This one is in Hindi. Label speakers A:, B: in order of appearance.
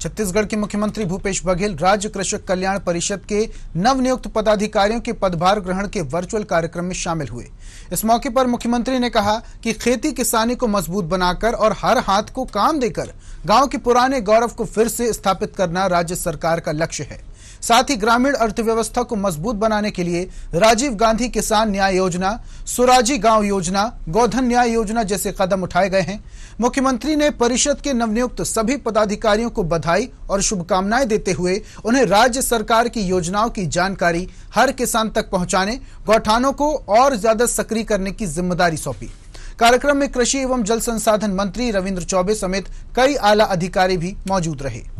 A: छत्तीसगढ़ के मुख्यमंत्री भूपेश बघेल राज्य कृषक कल्याण परिषद के नवनियुक्त पदाधिकारियों के पदभार ग्रहण के वर्चुअल कार्यक्रम में शामिल हुए इस मौके पर मुख्यमंत्री ने कहा कि खेती किसानी को मजबूत बनाकर और हर हाथ को काम देकर गांव के पुराने गौरव को फिर से स्थापित करना राज्य सरकार का लक्ष्य है साथ ही ग्रामीण अर्थव्यवस्था को मजबूत बनाने के लिए राजीव गांधी किसान न्याय योजना सुराजी गांव योजना गोधन न्याय योजना जैसे कदम उठाए गए हैं मुख्यमंत्री ने परिषद के नवनियुक्त सभी पदाधिकारियों को बधाई और शुभकामनाएं देते हुए उन्हें राज्य सरकार की योजनाओं की जानकारी हर किसान तक पहुंचाने गौठानों को और ज्यादा सक्रिय करने की जिम्मेदारी सौंपी कार्यक्रम में कृषि एवं जल संसाधन मंत्री रविन्द्र चौबे समेत कई आला अधिकारी भी मौजूद रहे